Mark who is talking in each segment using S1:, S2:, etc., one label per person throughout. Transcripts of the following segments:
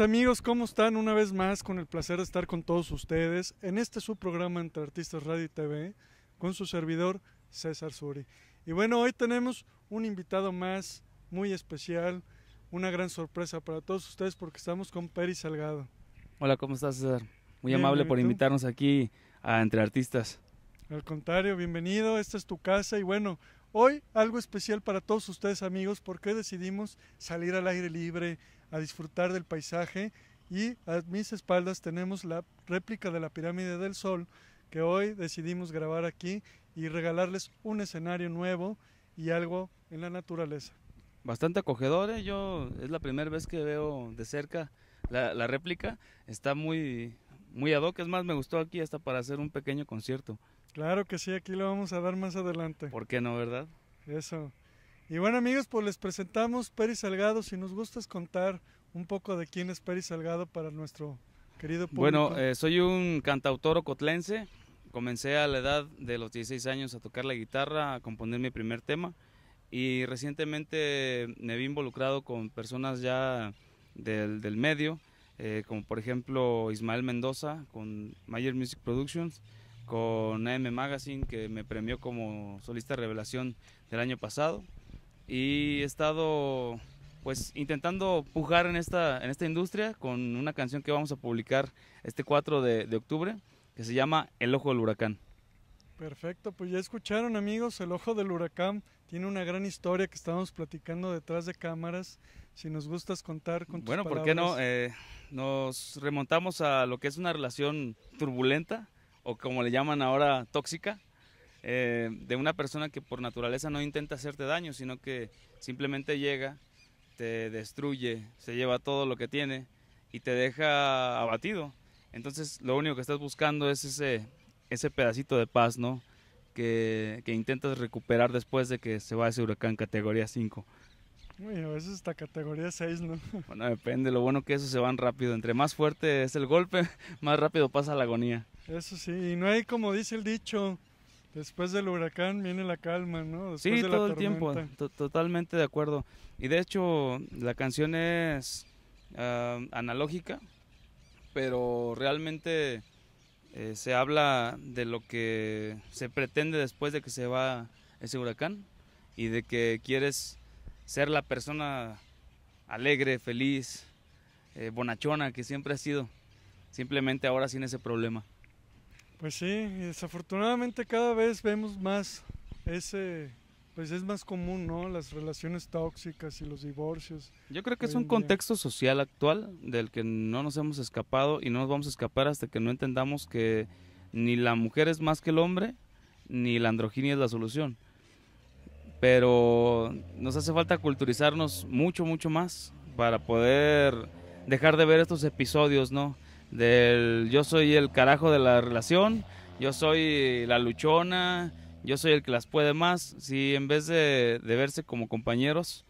S1: amigos, ¿cómo están? Una vez más, con el placer de estar con todos ustedes en este su programa entre artistas Radio y TV, con su servidor César Suri. Y bueno, hoy tenemos un invitado más muy especial, una gran sorpresa para todos ustedes porque estamos con Peri Salgado.
S2: Hola, ¿cómo estás, César? Muy amable por invitarnos aquí a Entre Artistas.
S1: Al contrario, bienvenido, esta es tu casa y bueno, hoy algo especial para todos ustedes amigos porque decidimos salir al aire libre, a disfrutar del paisaje y a mis espaldas tenemos la réplica de la pirámide del sol que hoy decidimos grabar aquí y regalarles un escenario nuevo y algo en la naturaleza.
S2: Bastante acogedor, ¿eh? yo es la primera vez que veo de cerca la, réplica, está muy, muy ad hoc, es más, me gustó aquí hasta para hacer
S1: un pequeño concierto. Claro que sí, aquí lo vamos a dar más adelante. ¿Por qué no, verdad? Eso. Y bueno amigos, pues les presentamos Peri Salgado, si nos gustas contar un poco de quién es Peri Salgado para nuestro querido público. Bueno, eh,
S2: soy un cantautor ocotlense, comencé a la edad de los 16 años a tocar la guitarra, a componer mi primer tema y recientemente me vi involucrado con personas ya del, del medio, eh, como por ejemplo Ismael Mendoza con Mayer Music Productions, con AM Magazine que me premió como solista revelación del año pasado y he estado pues intentando pujar en esta, en esta industria con una canción que vamos a publicar este 4 de, octubre que se llama El Ojo del Huracán.
S1: Perfecto, pues ya escucharon amigos, El Ojo del Huracán tiene una gran historia que estábamos platicando detrás de cámaras. Si nos gustas contar con tus Bueno, ¿por qué no?
S2: Eh, nos remontamos a lo que es una relación turbulenta o como le llaman ahora tóxica eh, de una persona que por naturaleza no intenta hacerte daño, sino que simplemente llega, te destruye, se lleva todo lo que tiene y te deja abatido. Entonces lo único que estás buscando es ese, ese pedacito de paz, ¿no? Que, intentas recuperar después de que se va ese huracán categoría 5.
S1: a veces hasta categoría 6, ¿no?
S2: Bueno, depende, lo bueno que eso se van rápido. Entre más fuerte es el golpe, más rápido pasa la agonía.
S1: Eso sí, y no hay como dice el dicho, Después del huracán viene la calma, ¿no? sí, todo el tiempo,
S2: totalmente de acuerdo. Y de hecho, la canción es ah, analógica, pero realmente eh, se habla de lo que se pretende después de que se va ese huracán y de que quieres ser la persona alegre, feliz, eh, bonachona que siempre has sido, simplemente ahora sin ese problema.
S1: Pues sí, desafortunadamente cada vez vemos más ese, pues es más común, ¿no? Las relaciones tóxicas y los divorcios. Yo creo que es un contexto
S2: social actual del que no nos hemos escapado y no nos vamos a escapar hasta que no entendamos que ni la mujer es más que el hombre, ni la androginia es la solución. Pero nos hace falta culturizarnos mucho, mucho más para poder dejar de ver estos episodios, ¿no? del yo soy el carajo de la relación, yo soy la luchona, yo soy el que las puede más. Si en vez de, verse como compañeros,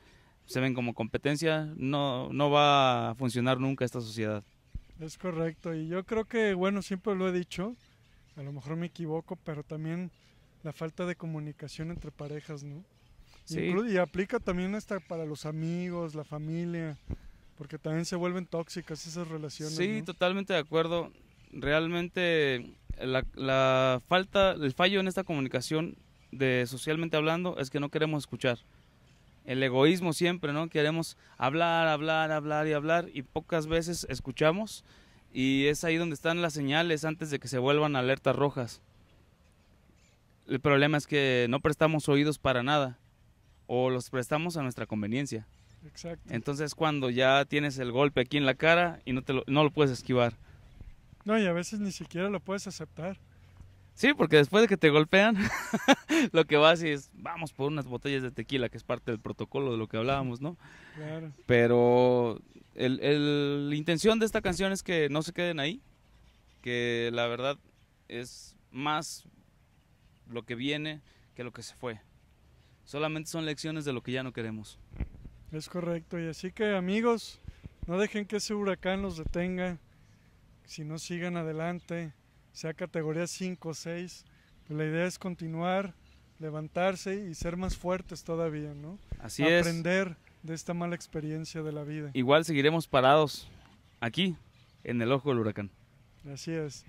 S2: se ven como competencia, no, no va a funcionar nunca esta sociedad.
S1: Es correcto, y yo creo que, bueno, siempre lo he dicho, a lo mejor me equivoco, pero también la falta de comunicación entre parejas, ¿no? Sí. y aplica también para los amigos, la familia. Porque también se vuelven tóxicas esas relaciones. Sí,
S2: totalmente de acuerdo. Realmente la, la, falta, el fallo en esta comunicación de socialmente hablando es que no queremos escuchar. El egoísmo siempre, ¿no? Queremos hablar, hablar, hablar y hablar y pocas veces escuchamos y es ahí donde están las señales antes de que se vuelvan alertas rojas. El problema es que no prestamos oídos para nada o los prestamos a nuestra conveniencia. Exacto. Entonces cuando ya tienes el golpe aquí en la cara y no, te lo, no lo puedes esquivar.
S1: No, y a veces ni siquiera lo puedes aceptar.
S2: Sí, porque después de que te golpean, lo que vas y es, vamos por unas botellas de tequila, que es parte del protocolo de lo que hablábamos, ¿no? Claro. Pero la intención de esta canción es que no se queden ahí, que la verdad es más lo que viene que lo que se fue. Solamente son lecciones de lo que ya no queremos.
S1: Es correcto, y así que amigos, no dejen que ese huracán los detenga, si no sigan adelante, sea categoría 5 o 6, pues la idea es continuar, levantarse y ser más fuertes todavía, ¿no? Así Aprender Aprender de esta mala experiencia de la vida.
S2: Igual seguiremos parados aquí, en el ojo del huracán.
S1: Así es.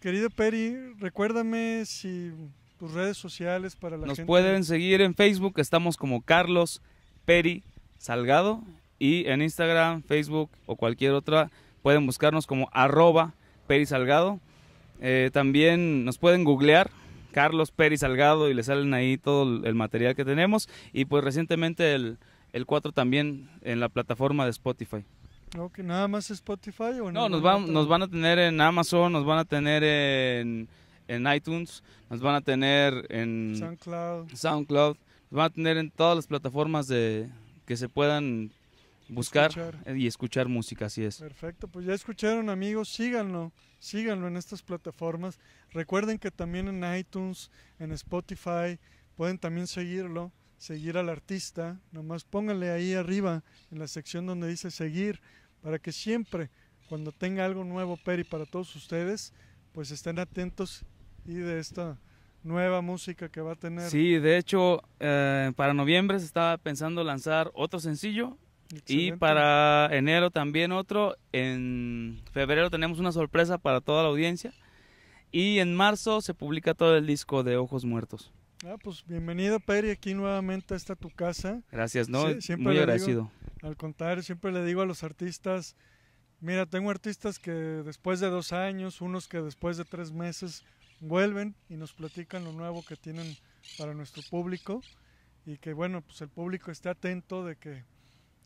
S1: querido Peri, recuérdame si tus redes sociales para la gente. Nos pueden seguir
S2: en Facebook, estamos como Carlos Peri Salgado. Y en Instagram, Facebook o cualquier otra pueden buscarnos como arroba Peri Salgado. Eh, también nos pueden googlear Carlos Peri Salgado y le salen ahí todo el material que tenemos. Y pues recientemente el, el 4 también en la plataforma de Spotify.
S1: que nada más Spotify o no? No, nos van, nos van
S2: a tener en Amazon, nos van a tener en, en iTunes, nos van a tener en SoundCloud Van a tener en todas las plataformas de que se puedan buscar y escuchar música, así es.
S1: Perfecto, pues ya escucharon amigos, síganlo, síganlo en estas plataformas. Recuerden que también en iTunes, en Spotify, pueden también seguirlo, seguir al artista, nomás pónganle ahí arriba en la sección donde dice seguir, para que siempre cuando tenga algo nuevo Peri para todos ustedes, pues estén atentos y de esta nueva música que va a tener. Sí,
S2: de hecho, eh, para noviembre se estaba pensando lanzar otro sencillo y para enero también otro. En febrero tenemos una sorpresa para toda la audiencia y en marzo se publica todo el disco de Ojos Muertos.
S1: Ah, pues bienvenido, Peri, aquí nuevamente está tu casa. Gracias, ¿no? siempre Muy agradecido. al contar siempre le digo a los artistas Mira, tengo artistas que después de dos años, unos que después de tres meses vuelven y nos platican lo nuevo que tienen para nuestro público y que bueno, pues el público esté atento de que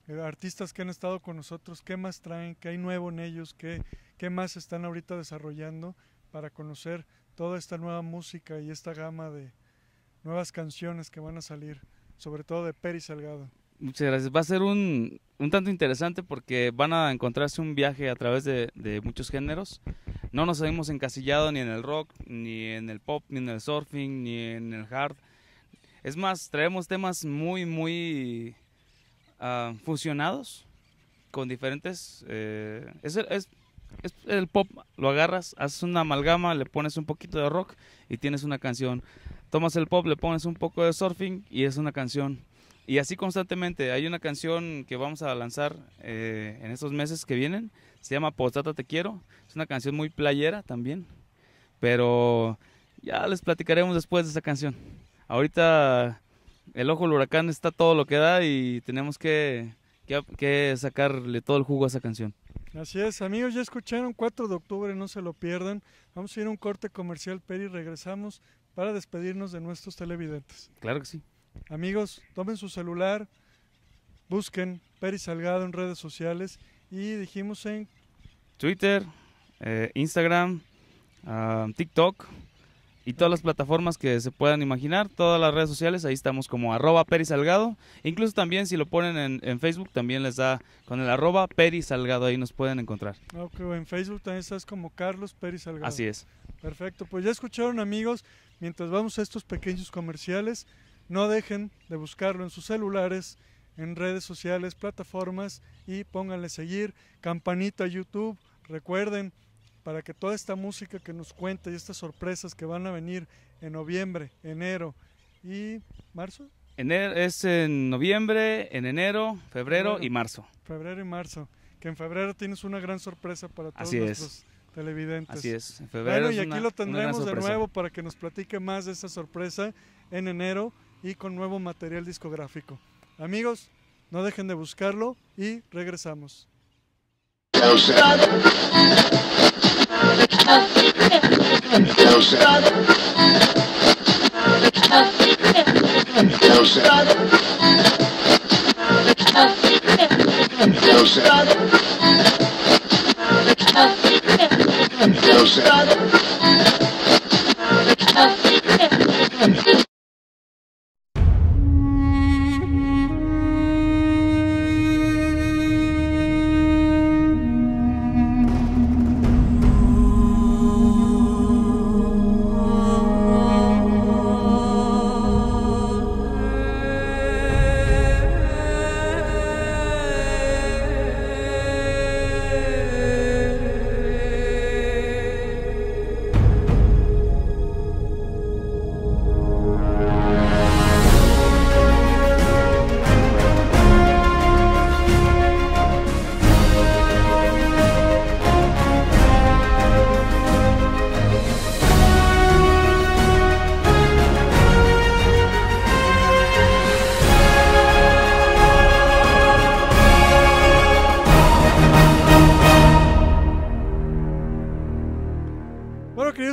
S1: eh, artistas que han estado con nosotros, qué más traen, qué hay nuevo en ellos, qué, qué más están ahorita desarrollando para conocer toda esta nueva música y esta gama de nuevas canciones que van a salir, sobre todo de Peri Salgado.
S2: Muchas gracias. Va a ser un, tanto interesante porque van a encontrarse un viaje a través de, muchos géneros. No nos hemos encasillado ni en el rock, ni en el pop, ni en el surfing, ni en el hard. Es más, traemos temas muy, muy ah, fusionados con diferentes... Eh, es, es el pop, lo agarras, haces una amalgama, le pones un poquito de rock y tienes una canción. Tomas el pop, le pones un poco de surfing y es una canción y así constantemente. Hay una canción que vamos a lanzar eh, en estos meses que vienen. Se llama Postrata Te Quiero. Es una canción muy playera también. Pero ya les platicaremos después de esa canción. Ahorita el ojo del huracán está todo lo que da y tenemos que, sacarle todo el jugo a esa
S1: canción. Así es, amigos, ya escucharon 4 de octubre, no se lo pierdan. Vamos a ir a un corte comercial, Peri, regresamos para despedirnos de nuestros televidentes. Claro que sí. Amigos, tomen su celular, busquen Peri Salgado en redes sociales y dijimos en
S2: Twitter, eh, Instagram, ah, TikTok y todas las plataformas que se puedan imaginar, todas las redes sociales, ahí estamos como arroba Peri Salgado. Incluso también si lo ponen en, Facebook, también les da con el arroba Peri Salgado, ahí nos pueden encontrar.
S1: Ah, en Facebook también estás como Carlos Peri Salgado. Así es. Perfecto, pues ya escucharon amigos, mientras vamos a estos pequeños comerciales, no dejen de buscarlo en sus celulares, en redes sociales, plataformas y pónganle seguir, campanita YouTube, recuerden, para que toda esta música que nos cuenta y estas sorpresas que van a venir en noviembre, enero y marzo.
S2: es en noviembre, en enero, febrero, y marzo.
S1: Febrero y marzo. Que en febrero tienes una gran sorpresa para todos nuestros televidentes. Así es. En febrero bueno, y aquí lo tendremos de nuevo para que nos platique más de esa sorpresa en enero y con nuevo material discográfico. Amigos, no dejen de buscarlo y regresamos.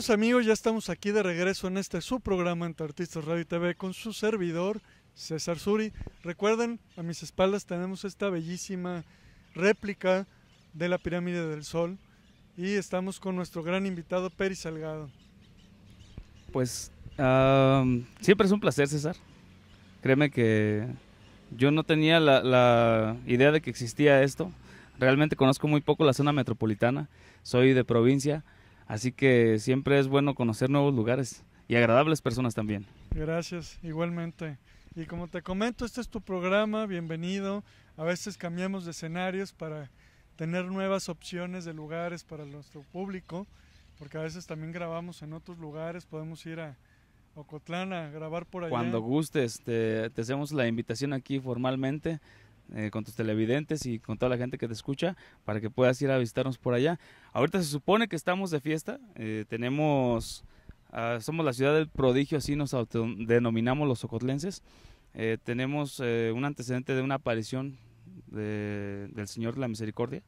S1: amigos, ya estamos aquí de regreso en este su programa entre Artistas Radio TV con su servidor César Suri. Recuerden, a mis espaldas tenemos esta bellísima réplica de la pirámide del Sol y estamos con nuestro gran invitado Peri Salgado.
S2: Pues siempre es un placer, César. Créeme que yo no tenía la, la idea de que existía esto. Realmente conozco muy poco la zona metropolitana. Soy de provincia Así que siempre es bueno conocer nuevos lugares y agradables personas también.
S1: Gracias, igualmente. Y como te comento, este es tu programa, bienvenido. A veces cambiamos de escenarios para tener nuevas opciones de lugares para nuestro público, porque a veces también grabamos en otros lugares, podemos ir a Ocotlán a grabar por allá. Cuando
S2: gustes, te, te hacemos la invitación aquí formalmente eh, con tus televidentes y con toda la gente que te escucha para que puedas ir a visitarnos por allá. Ahorita se supone que estamos de fiesta, eh, tenemos, ah, somos la ciudad del prodigio, así nos denominamos los socotlenses. Eh, tenemos un antecedente de una aparición del Señor de la Misericordia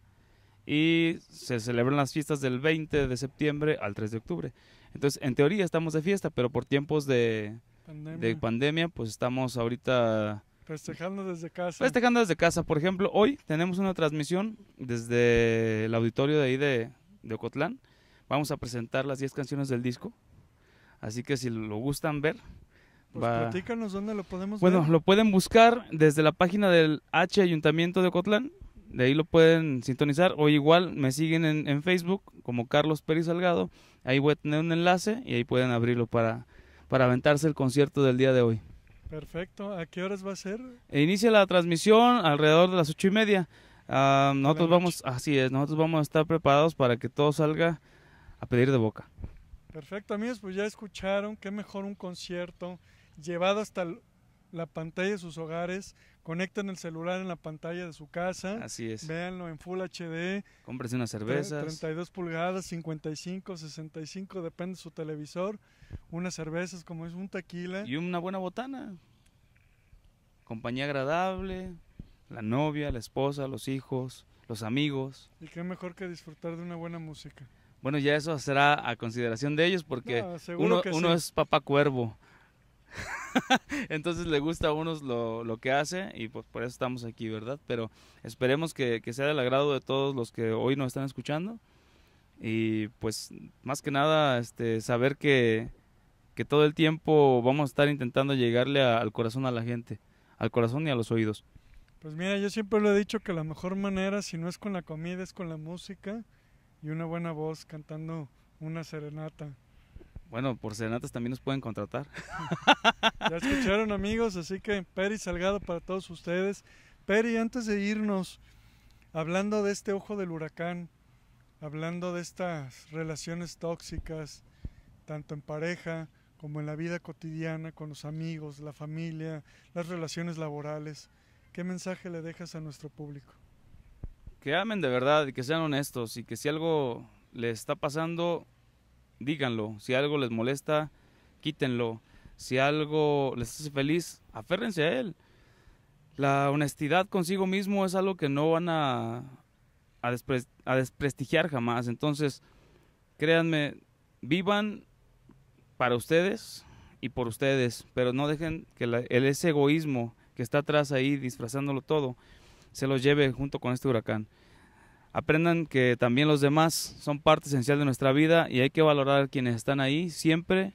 S2: y se celebran las fiestas del 20 de septiembre al 3 de octubre. Entonces, en teoría estamos de fiesta, pero por tiempos de de pandemia pues estamos ahorita
S1: Festejando desde casa. Festejando
S2: desde casa. Por ejemplo, hoy tenemos una transmisión desde el auditorio de ahí de, de Ocotlán. Vamos a presentar las 10 canciones del disco. Así que si lo gustan ver. Pues platícanos
S1: dónde lo podemos bueno, Bueno, lo pueden
S2: buscar desde la página del H Ayuntamiento de Ocotlán. De ahí lo pueden sintonizar. O igual me siguen en, Facebook como Carlos Pérez Salgado. Ahí voy a tener un enlace y ahí pueden abrirlo para, para aventarse el concierto del día de hoy.
S1: Perfecto. ¿A qué horas va a ser?
S2: Inicia la transmisión alrededor de las ocho y media. Ah, nosotros vamos, así es, nosotros vamos a estar preparados para que todo salga a pedir de boca.
S1: Perfecto, amigos, pues ya escucharon, qué mejor un concierto llevado hasta la pantalla de sus hogares, conecten el celular en la pantalla de su casa. Así es. Véanlo en Full HD. Cómprese una cerveza. 32 pulgadas, 55, 65, depende de su televisor. Unas cervezas, como es un tequila. Y una buena botana.
S2: Compañía agradable, la novia, la esposa, los hijos, los amigos.
S1: Y qué mejor que disfrutar de una buena música.
S2: Bueno, ya eso será a consideración de ellos porque uno, es papá cuervo. Entonces le gusta a unos lo, lo, que hace y pues por eso estamos aquí, ¿verdad? Pero esperemos que, sea del agrado de todos los que hoy nos están escuchando y pues más que nada este, saber que, que todo el tiempo vamos a estar intentando llegarle al corazón a la gente, al corazón y a los oídos.
S1: Pues mira, yo siempre lo he dicho que la mejor manera, si no es con la comida, es con la música y una buena voz cantando una serenata.
S2: Bueno, por serenatas también nos pueden contratar.
S1: Ya escucharon amigos, así que Peri Salgado para todos ustedes. Peri, antes de irnos, hablando de este ojo del huracán, hablando de estas relaciones tóxicas, tanto en pareja como en la vida cotidiana, con los amigos, la familia, las relaciones laborales, ¿qué mensaje le dejas a nuestro público?
S2: Que amen de verdad y que sean honestos y que si algo le está pasando, díganlo. Si algo les molesta, quítenlo. Si algo les hace feliz, aférrense a él. La honestidad consigo mismo es algo que no van a, desprestigiar jamás. Entonces, créanme, vivan para ustedes y por ustedes, pero no dejen que el, ese egoísmo que está atrás ahí disfrazándolo todo se los lleve junto con este huracán aprendan que también los demás son parte esencial de nuestra vida y hay que valorar a quienes están ahí siempre,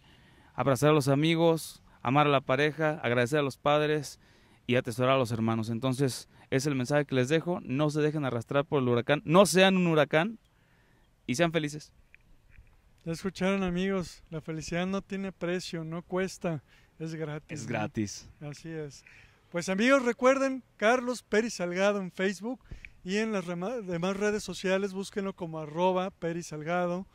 S2: abrazar a los amigos, amar a la pareja, agradecer a los padres y atesorar a los hermanos. Entonces, es el mensaje que les dejo, no se dejen arrastrar por el huracán, no sean un huracán y sean felices.
S1: Ya escucharon amigos, la felicidad no tiene precio, no cuesta, es gratis. Es gratis. Así es. Pues amigos, recuerden Carlos Pérez Salgado en Facebook y en las demás redes sociales búsquenlo como arroba Peri Salgado.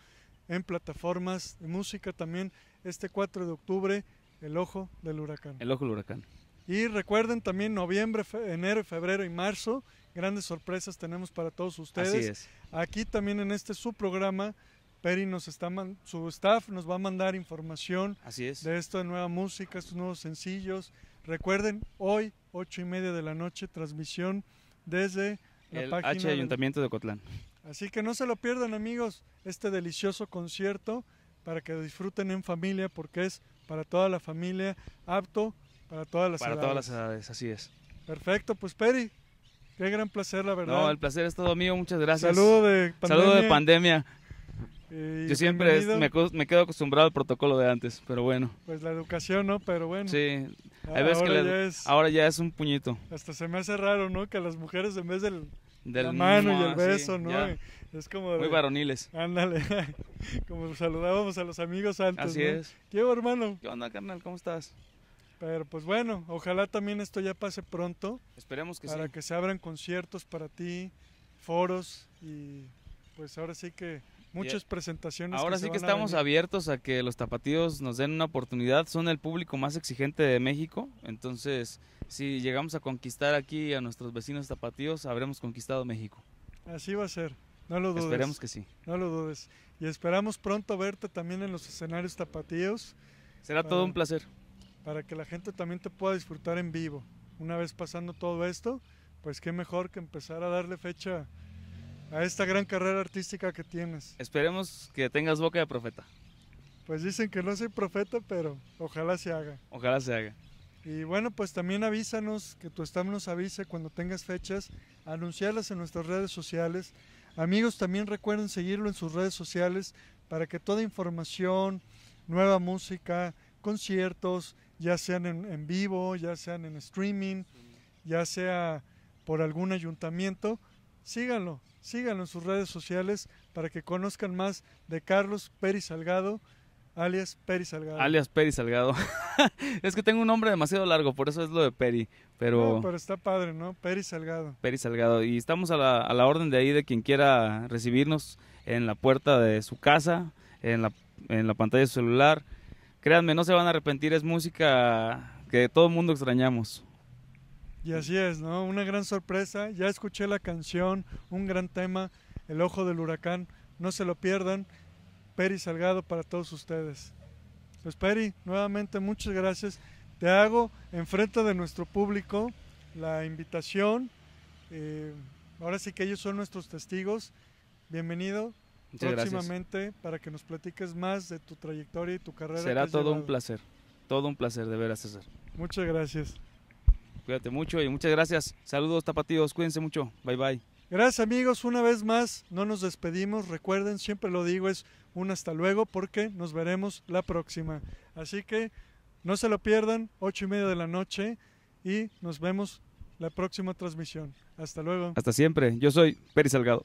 S1: En plataformas de música también este 4 de octubre, El Ojo del Huracán. El Ojo del Huracán. Y recuerden también noviembre, enero, febrero y marzo, grandes sorpresas tenemos para todos ustedes. Así es. Aquí también en este su programa, Peri nos está su staff nos va a mandar información Así es. de esta nueva música, estos nuevos sencillos. Recuerden, hoy, ocho y media de la noche, transmisión desde el H Ayuntamiento de... Cotlán. Así que no se lo pierdan amigos este delicioso concierto para que disfruten en familia porque es para toda la familia, apto para todas las para edades. Para todas las edades, así es. Perfecto, pues Peri, qué gran placer la verdad. No, el placer es todo mío, muchas gracias. Saludo de pandemia. de pandemia.
S2: Yo siempre me, me, quedo acostumbrado al protocolo de antes, pero bueno.
S1: Pues la educación, ¿no? Pero bueno. Sí,
S2: ahora, ya es, un puñito.
S1: Hasta se me hace raro, ¿no? Que las mujeres en vez del, del la mano y el ah, beso, ¿no? Es como... Muy varoniles. Ándale. como saludábamos a los amigos antes. Así es. ¿Qué hermano? ¿Qué onda, carnal? ¿Cómo estás? Pero pues bueno, ojalá también esto ya pase pronto. Esperemos que sí. Para que se abran conciertos para ti, foros y pues ahora sí que Muchas presentaciones. Ahora sí que estamos
S2: abiertos a que los tapatíos nos den una oportunidad. Son el público más exigente de México. Entonces, si llegamos a conquistar aquí a nuestros vecinos tapatíos, habremos conquistado México.
S1: Así va a ser. No lo dudes. Esperemos que sí. No lo dudes. Y esperamos pronto verte también en los escenarios tapatíos. Será todo un placer. Para que la gente también te pueda disfrutar en vivo. Una vez pasando todo esto, pues qué mejor que empezar a darle fecha a esta gran carrera artística que tienes.
S2: Esperemos que tengas boca de profeta.
S1: Pues dicen que no soy profeta, pero ojalá se haga.
S2: Ojalá se haga.
S1: Y bueno, pues también avísanos, que tu estado nos avise cuando tengas fechas, anunciarlas en nuestras redes sociales. Amigos, también recuerden seguirlo en sus redes sociales para que toda información, nueva música, conciertos, ya sean en, en vivo, ya sean en streaming, ya sea por algún ayuntamiento, síganlo, síganlo en sus redes sociales para que conozcan más de Carlos Peri Salgado, alias Peri Salgado. Alias
S2: Peri Salgado. es que tengo un nombre demasiado largo, por eso es lo de Peri. Pero, pero
S1: está padre, ¿no? Peri Salgado.
S2: Peri Salgado. Y estamos a la, a la orden de ahí de quien quiera recibirnos en la puerta de su casa, en la, en la pantalla de su celular. Créanme, no se van a arrepentir, es música que todo el mundo extrañamos.
S1: Y así es, ¿no? Una gran sorpresa. Ya escuché la canción, un gran tema, El Ojo del Huracán. No se lo pierdan. Peri Salgado para todos ustedes. Pues Peri, nuevamente muchas gracias. Te hago enfrente de nuestro público la invitación. Eh, ahora sí que ellos son nuestros testigos. Bienvenido. próximamente para que nos platiques más de tu trayectoria y tu carrera. Será todo un
S2: placer, todo un placer de ver a César.
S1: Muchas gracias.
S2: Cuídate mucho y muchas gracias. Saludos, tapatíos. Cuídense mucho. Bye, bye.
S1: Gracias amigos, una vez más no nos despedimos, recuerden, siempre lo digo, es un hasta luego porque nos veremos la próxima. Así que no se lo pierdan, ocho y media de la noche y nos vemos la próxima transmisión. Hasta luego.
S2: Hasta siempre, yo soy Peri Salgado.